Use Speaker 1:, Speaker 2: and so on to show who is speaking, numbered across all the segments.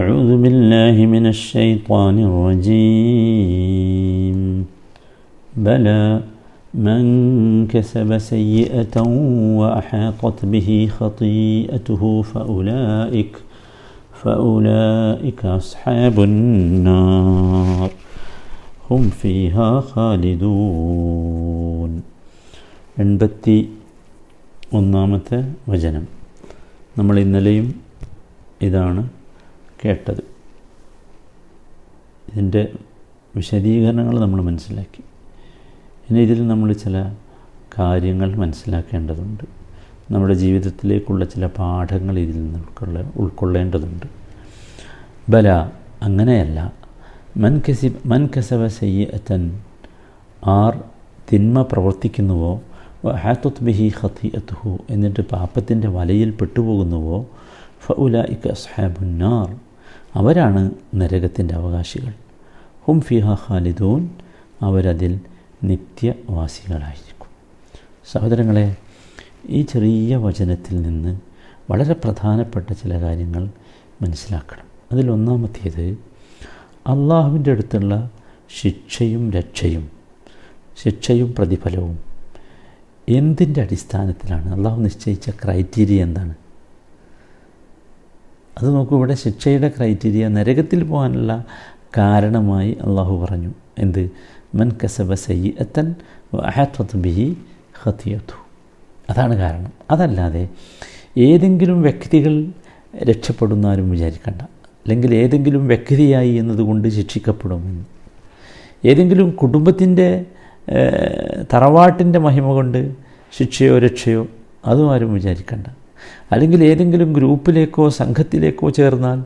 Speaker 1: أعوذ بالله من الشيطان الرجيم بلى من كسب سيئة وأحاطت به خطيئته فأولئك فأولئك أصحاب النار هم فيها خالدون എൺപത്തി ഒന്നാമത്തെ വചനം നമ്മൾ ഇന്നലെയും ഇതാണ് കേട്ടത് ഇതിൻ്റെ വിശദീകരണങ്ങൾ നമ്മൾ മനസ്സിലാക്കി ഇനി ഇതിൽ നമ്മൾ ചില കാര്യങ്ങൾ മനസ്സിലാക്കേണ്ടതുണ്ട് നമ്മുടെ ജീവിതത്തിലേക്കുള്ള ചില പാഠങ്ങൾ ഇതിൽ നിന്ന് ഉൾക്കൊള്ള ഉൾക്കൊള്ളേണ്ടതുണ്ട് ബല അങ്ങനെയല്ല മൻ മൻകസവ മൻ കസവ സയ്യത്തൻ ആർ തിന്മ പ്രവർത്തിക്കുന്നുവോ ഹാത്തുത് ബിഹി ഹത്തി അത്തുഹു എന്നിട്ട് പാപ്പത്തിൻ്റെ വലയിൽ പെട്ടുപോകുന്നുവോ ഫ ഉല ഇക്ക് അസ്ഹാബുന്നാർ അവരാണ് നരകത്തിൻ്റെ അവകാശികൾ ഹും ഫിഹ ഖാലിദൂൻ അവരതിൽ നിത്യവാസികളായിരിക്കും സഹോദരങ്ങളെ ഈ ചെറിയ വചനത്തിൽ നിന്ന് വളരെ പ്രധാനപ്പെട്ട ചില കാര്യങ്ങൾ മനസ്സിലാക്കണം അതിലൊന്നാമത്തേത് അള്ളാഹുവിൻ്റെ അടുത്തുള്ള ശിക്ഷയും രക്ഷയും ശിക്ഷയും പ്രതിഫലവും എന്തിൻ്റെ അടിസ്ഥാനത്തിലാണ് അള്ളാഹു നിശ്ചയിച്ച ക്രൈറ്റീരിയ എന്താണ് അത് നോക്കൂ ഇവിടെ ശിക്ഷയുടെ ക്രൈറ്റീരിയ നരകത്തിൽ പോകാനുള്ള കാരണമായി അള്ളാഹു പറഞ്ഞു എന്ത് മൻ കസബ അത്തൻ അഹത്വത്ത് ബിഹി ഹത്തിയത്തു അതാണ് കാരണം അതല്ലാതെ ഏതെങ്കിലും വ്യക്തികൾ രക്ഷപ്പെടുന്ന ആരും വിചാരിക്കണ്ട അല്ലെങ്കിൽ ഏതെങ്കിലും വ്യക്തിയായി എന്നതുകൊണ്ട് ശിക്ഷിക്കപ്പെടുമെന്ന് ഏതെങ്കിലും കുടുംബത്തിൻ്റെ തറവാട്ടിൻ്റെ മഹിമ കൊണ്ട് ശിക്ഷയോ രക്ഷയോ അതും ആരും വിചാരിക്കണ്ട അല്ലെങ്കിൽ ഏതെങ്കിലും ഗ്രൂപ്പിലേക്കോ സംഘത്തിലേക്കോ ചേർന്നാൽ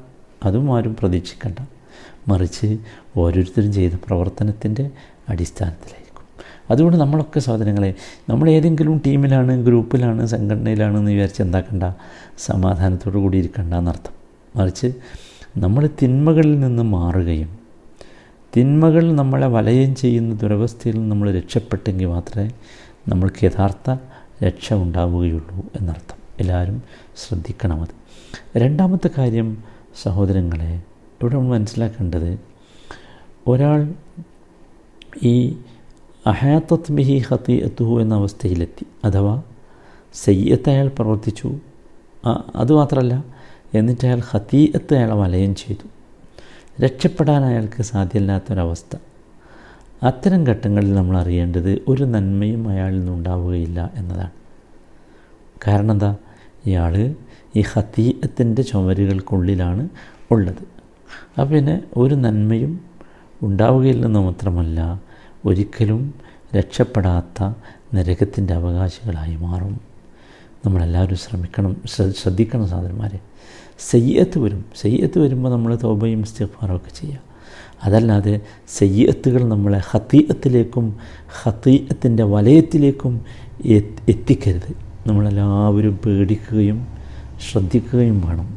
Speaker 1: അതും ആരും പ്രതീക്ഷിക്കണ്ട മറിച്ച് ഓരോരുത്തരും ചെയ്ത പ്രവർത്തനത്തിൻ്റെ അടിസ്ഥാനത്തിലായിരിക്കും അതുകൊണ്ട് നമ്മളൊക്കെ സാധനങ്ങളെ നമ്മൾ ഏതെങ്കിലും ടീമിലാണ് ഗ്രൂപ്പിലാണ് സംഘടനയിലാണ് എന്ന് വിചാരിച്ച് എന്താക്കണ്ട സമാധാനത്തോടു കൂടി ഇരിക്കണ്ട എന്നർത്ഥം മറിച്ച് നമ്മൾ തിന്മകളിൽ നിന്ന് മാറുകയും തിന്മകൾ നമ്മളെ വലയം ചെയ്യുന്ന ദുരവസ്ഥയിൽ നമ്മൾ രക്ഷപ്പെട്ടെങ്കിൽ മാത്രമേ നമ്മൾക്ക് യഥാർത്ഥ രക്ഷ ഉണ്ടാവുകയുള്ളൂ എന്നർത്ഥം എല്ലാവരും ശ്രദ്ധിക്കണമത് രണ്ടാമത്തെ കാര്യം സഹോദരങ്ങളെ ഇവിടെ നമ്മൾ മനസ്സിലാക്കേണ്ടത് ഒരാൾ ഈ അഹാത്തത് ബിഹി ഹത്തി എത്തുഹു എന്ന അവസ്ഥയിലെത്തി അഥവാ സയ്യത്ത് അയാൾ പ്രവർത്തിച്ചു അതുമാത്രമല്ല എന്നിട്ട് അയാൾ എത്ത് അയാൾ വലയം ചെയ്തു രക്ഷപ്പെടാൻ അയാൾക്ക് സാധ്യമല്ലാത്തൊരവസ്ഥ അത്തരം ഘട്ടങ്ങളിൽ നമ്മൾ അറിയേണ്ടത് ഒരു നന്മയും അയാളിൽ നിന്നുണ്ടാവുകയില്ല എന്നതാണ് കാരണം എന്താ ഇയാൾ ഈ ഹത്തീയത്തിൻ്റെ ചുമരുകൾക്കുള്ളിലാണ് ഉള്ളത് അപ്പം പിന്നെ ഒരു നന്മയും ഉണ്ടാവുകയില്ലെന്ന് മാത്രമല്ല ഒരിക്കലും രക്ഷപ്പെടാത്ത നരകത്തിൻ്റെ അവകാശികളായി മാറും നമ്മളെല്ലാവരും ശ്രമിക്കണം ശ്രദ്ധിക്കണം സാധനന്മാരെ സയ്യത്ത് വരും സയ്യത്ത് വരുമ്പോൾ നമ്മൾ തോബയും ഒക്കെ ചെയ്യുക അതല്ലാതെ സയ്യത്തുകൾ നമ്മളെ ഹത്തീയത്തിലേക്കും ഹത്തീയത്തിൻ്റെ വലയത്തിലേക്കും എത്തിക്കരുത് നമ്മളെല്ലാവരും പേടിക്കുകയും ശ്രദ്ധിക്കുകയും വേണം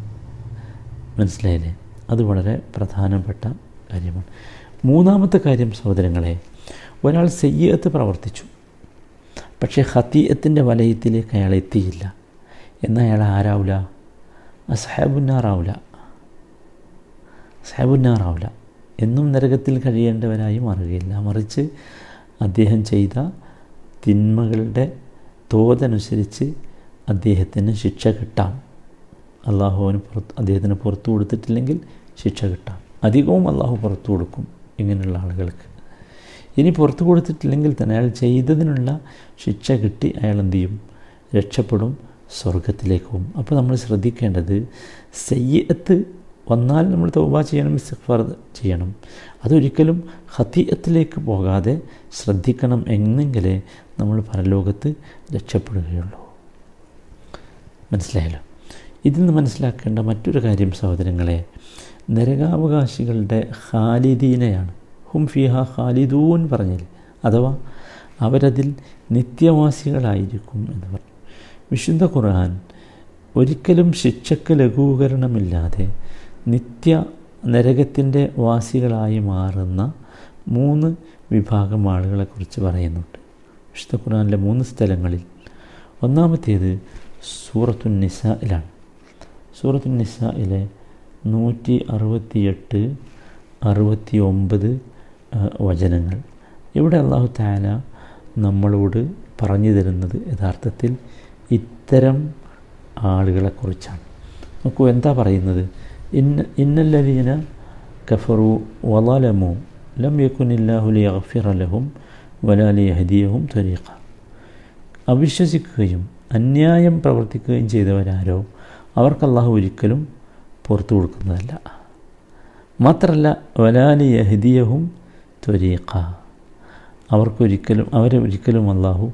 Speaker 1: മനസ്സിലായില്ലേ അത് വളരെ പ്രധാനപ്പെട്ട കാര്യമാണ് മൂന്നാമത്തെ കാര്യം സഹോദരങ്ങളെ ഒരാൾ സയ്യത്ത് പ്രവർത്തിച്ചു പക്ഷേ ഹത്തീയത്തിൻ്റെ വലയത്തിലേക്ക് അയാൾ എത്തിയില്ല എന്നാൽ അയാൾ ആരാവില്ല അസഹബുന്നാറാവില്ല സഹബുന്നാറാവില്ല എന്നും നരകത്തിൽ കഴിയേണ്ടവരായി മാറുകയില്ല മറിച്ച് അദ്ദേഹം ചെയ്ത തിന്മകളുടെ തോതനുസരിച്ച് അദ്ദേഹത്തിന് ശിക്ഷ കിട്ടാം അള്ളാഹുവിന് പുറത്ത് അദ്ദേഹത്തിന് പുറത്തു കൊടുത്തിട്ടില്ലെങ്കിൽ ശിക്ഷ കിട്ടാം അധികവും അള്ളാഹു പുറത്തു കൊടുക്കും ഇങ്ങനെയുള്ള ആളുകൾക്ക് ഇനി പുറത്തു കൊടുത്തിട്ടില്ലെങ്കിൽ തന്നെ അയാൾ ചെയ്തതിനുള്ള ശിക്ഷ കിട്ടി അയാൾ എന്ത് ചെയ്യും രക്ഷപ്പെടും പോകും അപ്പോൾ നമ്മൾ ശ്രദ്ധിക്കേണ്ടത് സയ്യത്ത് വന്നാൽ നമ്മൾ തൗബ ചെയ്യണം ഇസ്തിഗ്ഫാർ ചെയ്യണം അതൊരിക്കലും ഹത്തിയത്തിലേക്ക് പോകാതെ ശ്രദ്ധിക്കണം എന്നെങ്കിലേ നമ്മൾ പരലോകത്ത് രക്ഷപ്പെടുകയുള്ളൂ മനസ്സിലായല്ലോ ഇതിൽ നിന്ന് മനസ്സിലാക്കേണ്ട മറ്റൊരു കാര്യം സഹോദരങ്ങളെ നരകാവകാശികളുടെ ഖാലിദീനയാണ് ഹും ഫിഹ ഖാലിദൂൻ പറഞ്ഞില്ല അഥവാ അവരതിൽ നിത്യവാസികളായിരിക്കും എന്ന് പറഞ്ഞു വിശുദ്ധ ഖുർആൻ ഒരിക്കലും ശിക്ഷക്ക് ലഘൂകരണമില്ലാതെ നിത്യ നരകത്തിൻ്റെ വാസികളായി മാറുന്ന മൂന്ന് വിഭാഗം ആളുകളെക്കുറിച്ച് പറയുന്നുണ്ട് വിശുദ്ധ ഖുർആാനിലെ മൂന്ന് സ്ഥലങ്ങളിൽ ഒന്നാമത്തേത് സൂറത്തു നിസയിലാണ് സൂറത്തു നിസയിലെ നൂറ്റി എട്ട് അറുപത്തി ഒമ്പത് വചനങ്ങൾ ഇവിടെ അള്ളാഹു താല നമ്മളോട് പറഞ്ഞു തരുന്നത് യഥാർത്ഥത്തിൽ ഇത്തരം ആളുകളെക്കുറിച്ചാണ് നോക്കൂ എന്താ പറയുന്നത് ഇന്ന إن കഫറു വലാലമു ലം لم يكن الله ليغفر لهم ولا ليهديهم അവിശ്വസിക്കുകയും അന്യായം പ്രവർത്തിക്കുകയും ചെയ്തവരാരോ അവർക്ക് അള്ളാഹു ഒരിക്കലും പുറത്തു കൊടുക്കുന്നതല്ല മാത്രമല്ല വലാലി യഹദിയഹും ത്വരീഖ അവർക്കൊരിക്കലും അവരെ ഒരിക്കലും അള്ളാഹു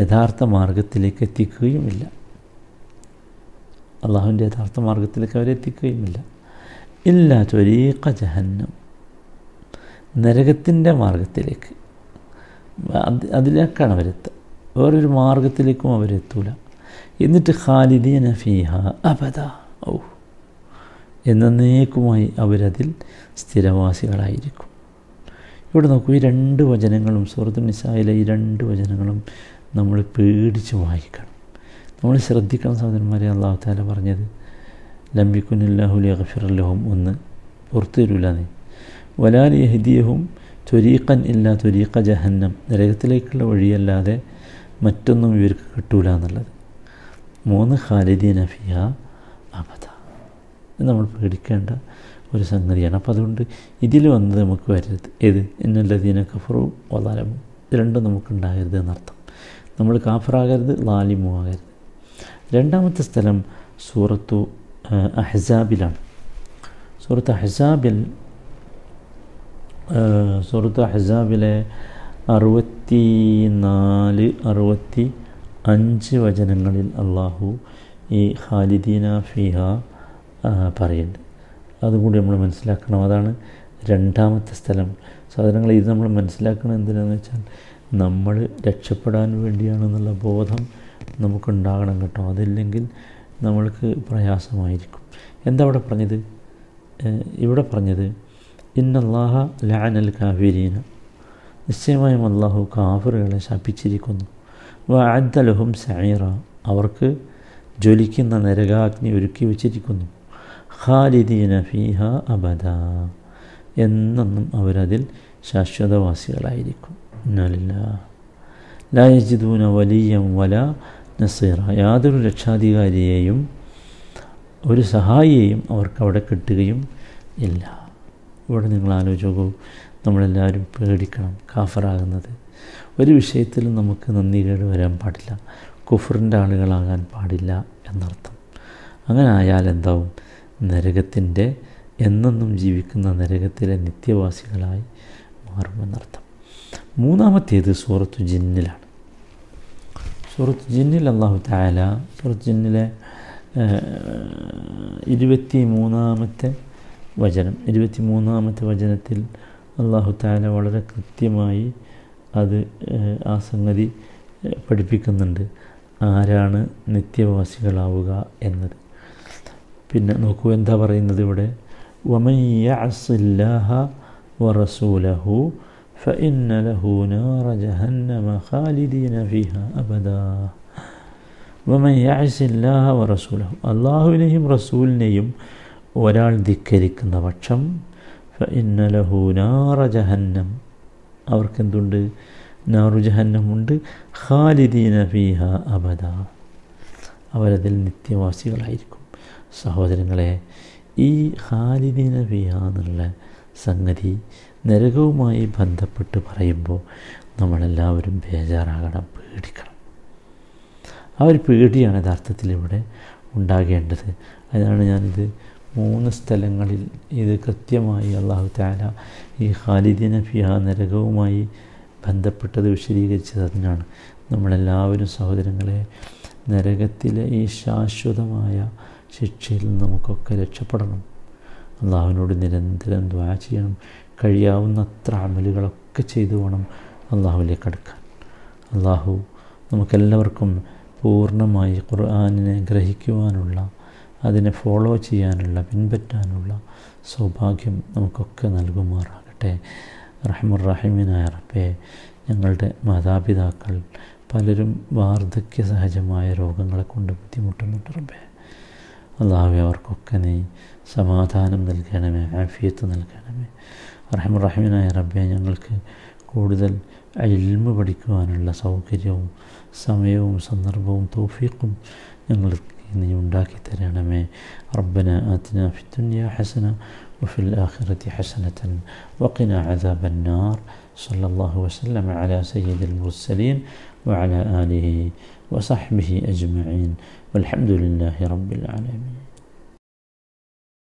Speaker 1: യഥാർത്ഥ മാർഗത്തിലേക്ക് എത്തിക്കുകയുമില്ല അള്ളാഹുവിൻ്റെ യഥാർത്ഥ മാർഗത്തിലേക്ക് അവരെ എത്തിക്കുകയുമില്ല ഇല്ലാ ത്വരീക്ക ജഹന്നം നരകത്തിൻ്റെ മാർഗത്തിലേക്ക് അത് അതിലേക്കാണ് അവരെത്തുക വേറൊരു മാർഗത്തിലേക്കും അവരെത്തൂല എന്നിട്ട് ഖാലിദീന ഫീഹ അബദ ഔ എന്നേക്കുമായി അവരതിൽ സ്ഥിരവാസികളായിരിക്കും ഇവിടെ നോക്കൂ ഈ രണ്ട് വചനങ്ങളും സുഹൃത്തു നിസായിലെ ഈ രണ്ട് വചനങ്ങളും നമ്മൾ പേടിച്ച് വായിക്കണം നമ്മൾ ശ്രദ്ധിക്കണം സഹോദരന്മാരെ അള്ളാഹു താല പറഞ്ഞത് ലംബിക്കുനില്ലാഹു ലഹഫിറല്ലഹും ഒന്ന് പുറത്തു നീ വലാൽ യഹദിയഹും ത്വരീഖൻ ഇല്ല ത്വരീഖ ജഹന്നം നരകത്തിലേക്കുള്ള വഴിയല്ലാതെ മറ്റൊന്നും ഇവർക്ക് കിട്ടൂല എന്നുള്ളത് മൂന്ന് ഖാലിദി നഫിയ അബദ നമ്മൾ പേടിക്കേണ്ട ഒരു സംഗതിയാണ് അപ്പോൾ അതുകൊണ്ട് ഇതിൽ വന്നത് നമുക്ക് വരരുത് ഏത് എന്നല്ലതീന കഫറു വലാലമു ഇത് രണ്ടും നമുക്കുണ്ടാകരുത് എന്നർത്ഥം നമ്മൾ കാഫറാകരുത് ലാലിമു ആകരുത് രണ്ടാമത്തെ സ്ഥലം സൂറത്തു അഹ്സാബിലാണ് സുഹൃത്ത് അഹ്സാബിൽ സുഹൃത്ത് അഹ്സാബിലെ അറുപത്തി നാല് അറുപത്തി അഞ്ച് വചനങ്ങളിൽ അള്ളാഹു ഈ ഖാലിദീന ഫിഹ പറയുന്നുണ്ട് അതുകൂടി നമ്മൾ മനസ്സിലാക്കണം അതാണ് രണ്ടാമത്തെ സ്ഥലം സാധനങ്ങൾ ഇത് നമ്മൾ മനസ്സിലാക്കണം എന്തിനാണെന്ന് വെച്ചാൽ നമ്മൾ രക്ഷപ്പെടാൻ വേണ്ടിയാണെന്നുള്ള ബോധം നമുക്കുണ്ടാകണം കേട്ടോ അതില്ലെങ്കിൽ നമ്മൾക്ക് പ്രയാസമായിരിക്കും എന്താ അവിടെ പറഞ്ഞത് ഇവിടെ പറഞ്ഞത് ഇന്നല്ലാഹ ലാനൽ കാവിരീന നിശ്ചയമായും അള്ളാഹു കാഫറുകളെ ശപിച്ചിരിക്കുന്നു വാദ്ദലഹും സൈറ അവർക്ക് ജ്വലിക്കുന്ന നരകാഗ്നി ഒരുക്കി വച്ചിരിക്കുന്നു ഖാലിദീന ഫീഹ അബദ എന്നെന്നും അവരതിൽ ശാശ്വതവാസികളായിരിക്കും നലില്ല ലായജിദൂന വലിയം വല നസീറ യാതൊരു രക്ഷാധികാരിയെയും ഒരു സഹായിയെയും അവർക്ക് അവിടെ കിട്ടുകയും ഇല്ല ഇവിടെ നിങ്ങൾ ആലോചിക്കൂ നമ്മളെല്ലാവരും പേടിക്കണം കാഫറാകുന്നത് ഒരു വിഷയത്തിലും നമുക്ക് കേട് വരാൻ പാടില്ല കുഫറിൻ്റെ ആളുകളാകാൻ പാടില്ല എന്നർത്ഥം അങ്ങനെ ആയാൽ എന്താവും നരകത്തിൻ്റെ എന്നെന്നും ജീവിക്കുന്ന നരകത്തിലെ നിത്യവാസികളായി മാറുമെന്നർത്ഥം മൂന്നാമത്തേത് സൂറത്തു ജിന്നിലാണ് സൂറത്ത് ജിന്നിൽ അള്ളാഹു താല സൂറത്ത് ജിന്നിലെ ഇരുപത്തി മൂന്നാമത്തെ വചനം ഇരുപത്തി മൂന്നാമത്തെ വചനത്തിൽ അള്ളാഹു താല വളരെ കൃത്യമായി അത് ആ സംഗതി പഠിപ്പിക്കുന്നുണ്ട് ആരാണ് നിത്യവാസികളാവുക എന്നത് പിന്നെ നോക്കൂ എന്താ പറയുന്നത് ഇവിടെ വമയ്യ അസില്ലാഹ വറസൂലഹു فإن له نار جهنم خالدين فيها أبدا വമൻ യാസില്ലാഹ വറസൂല അള്ളാഹുവിനെയും റസൂലിനെയും ഒരാൾ ധിക്കരിക്കുന്ന പക്ഷം ഇന്നലഹൂനാറ ജഹന്നം അവർക്കെന്തുണ്ട് നാറു ജഹന്നമുണ്ട് ഖാലിദീന ഫീഹ അബദ അവരതിൽ നിത്യവാസികളായിരിക്കും സഹോദരങ്ങളെ ഈ ഖാലിദീന ഫീഹ എന്നുള്ള സംഗതി നരകവുമായി ബന്ധപ്പെട്ട് പറയുമ്പോൾ നമ്മളെല്ലാവരും ബേജാറാകണം പേടിക്കണം ആ ഒരു പേടിയാണ് യഥാർത്ഥത്തിൽ ഇവിടെ ഉണ്ടാകേണ്ടത് അതാണ് ഞാനിത് മൂന്ന് സ്ഥലങ്ങളിൽ ഇത് കൃത്യമായി അള്ളാഹു താല ഈ ഖാലിദിന ആ നരകവുമായി ബന്ധപ്പെട്ടത് വിശദീകരിച്ചത് അതിനാണ് നമ്മളെല്ലാവരും സഹോദരങ്ങളെ നരകത്തിലെ ഈ ശാശ്വതമായ ശിക്ഷയിൽ നമുക്കൊക്കെ രക്ഷപ്പെടണം അള്ളാഹുവിനോട് നിരന്തരം ദ്വാ ചെയ്യണം കഴിയാവുന്നത്ര അമലുകളൊക്കെ ചെയ്തു വേണം അള്ളാഹുവിലേക്ക് അടുക്കാൻ അള്ളാഹു നമുക്കെല്ലാവർക്കും പൂർണ്ണമായി ഖുർആാനിനെ ഗ്രഹിക്കുവാനുള്ള അതിനെ ഫോളോ ചെയ്യാനുള്ള പിൻപറ്റാനുള്ള സൗഭാഗ്യം നമുക്കൊക്കെ നൽകുമാറാകട്ടെ റഹമുറഹിമിനായ റബ്ബെ ഞങ്ങളുടെ മാതാപിതാക്കൾ പലരും വാർദ്ധക്യ സഹജമായ രോഗങ്ങളെ കൊണ്ട് ബുദ്ധിമുട്ടുന്നുണ്ട് റബ്ബെ അള്ളാഹു അവർക്കൊക്കെ നീ സമാധാനം നൽകണമേ ആഫിയത്ത് നൽകണമേ റഹമുറഹിമനായ റബ്ബെ ഞങ്ങൾക്ക് കൂടുതൽ അയിൽമ പഠിക്കുവാനുള്ള സൗകര്യവും സമയവും സന്ദർഭവും തോഫീക്കും ഞങ്ങൾക്ക് നീ ഉണ്ടാക്കി തരണമേ റബ്ബന ആത്തിന ഫി ഹസന وفي الآخرة حسنة وقنا عذاب النار صلى الله وسلم على سيد المرسلين وعلى آله وصحبه أجمعين والحمد لله رب العالمين